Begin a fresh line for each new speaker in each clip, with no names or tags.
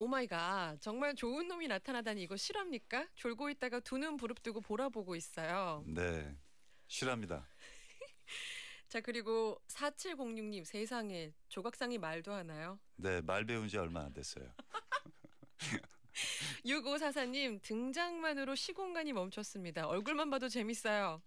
오마이갓 정말 좋은 놈이 나타나다니 이거 실합니까? 졸고 있다가 두 눈 부릅뜨고 보라보고 있어요.
네 실합니다.
자 그리고 4706님 세상에 조각상이 말도 하나요?
네말 배운 지 얼마 안 됐어요.
6544님 등장만으로 시공간이 멈췄습니다. 얼굴만 봐도 재밌어요.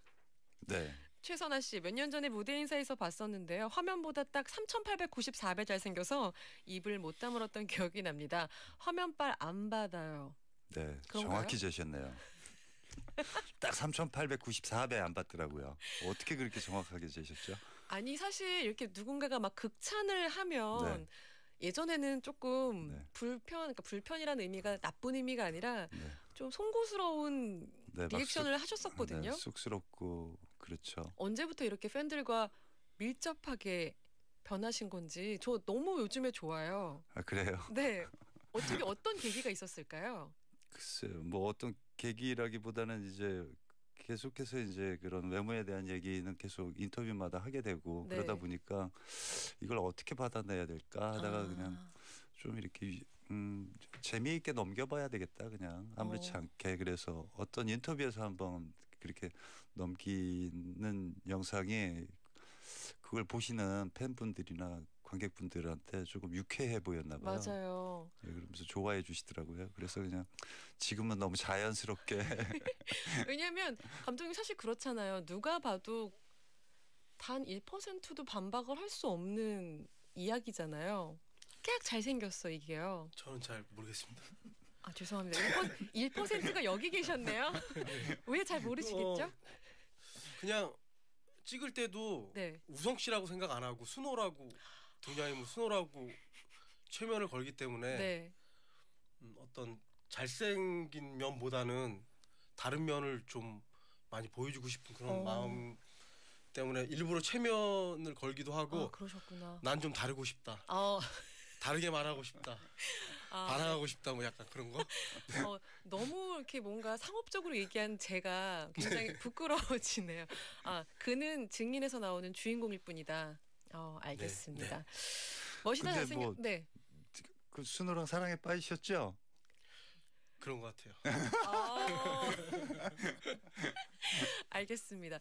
네 최선아 씨, 몇 년 전에 무대 인사에서 봤었는데요. 화면보다 딱 3,894배 잘생겨서 입을 못 다물었던 기억이 납니다. 화면빨 안 받아요.
네, 그런가요? 정확히 재셨네요. 딱 3,894배 안 받더라고요. 어떻게 그렇게 정확하게 재셨죠?
아니, 사실 이렇게 누군가가 막 극찬을 하면 네. 예전에는 조금 네. 불편, 그러니까 불편이라는 의미가 나쁜 의미가 아니라 네. 좀 송구스러운 네, 리액션을 쑥, 하셨었거든요. 네,
쑥스럽고 그렇죠.
언제부터 이렇게 팬들과 밀접하게 변하신 건지 저 너무 요즘에 좋아요. 아 그래요? 네. 어떻게 어떤 계기가 있었을까요?
글쎄요, 뭐 어떤 계기라기보다는 이제 계속해서 이제 그런 외모에 대한 얘기는 계속 인터뷰마다 하게 되고 네. 그러다 보니까 이걸 어떻게 받아내야 될까 하다가 아. 그냥 좀 이렇게 음, 재미있게 넘겨봐야 되겠다 그냥 아무렇지 어. 않게 그래서 어떤 인터뷰에서 한번 그렇게 넘기는 영상이 그걸 보시는 팬분들이나 관객분들한테 조금 유쾌해 보였나 봐요.
맞아요.
네, 그러면서 좋아해 주시더라고요. 그래서 그냥 지금은 너무 자연스럽게.
왜냐하면 감독님 사실 그렇잖아요. 누가 봐도 단 1%도 반박을 할 수 없는 이야기잖아요. 꽤 잘생겼어 이게요.
저는 잘 모르겠습니다.
아 죄송합니다. 1%, 가 여기 계셨네요. 왜 잘 모르시겠죠? 어,
그냥 찍을 때도 네. 우성 씨라고 생각 안 하고 순호라고 등장인물 순호라고 최면을 걸기 때문에 네. 음, 어떤 잘생긴 면보다는 다른 면을 좀 많이 보여주고 싶은 그런 어. 마음 때문에 일부러 최면을 걸기도 하고 아, 난좀 다르고 싶다. 어. 다르게 말하고 싶다. 아. 반항하고 싶다 뭐 약간 그런 거?
어, 너무 이렇게 뭔가 상업적으로 얘기한 제가 굉장히 네. 부끄러워지네요. 아 그는 증인에서 나오는 주인공일 뿐이다. 어
알겠습니다. 네, 네.
멋있다 잘생겼. 뭐, 네.
그 순호랑 사랑에 빠지셨죠? 그런 것 같아요. 아~
알겠습니다.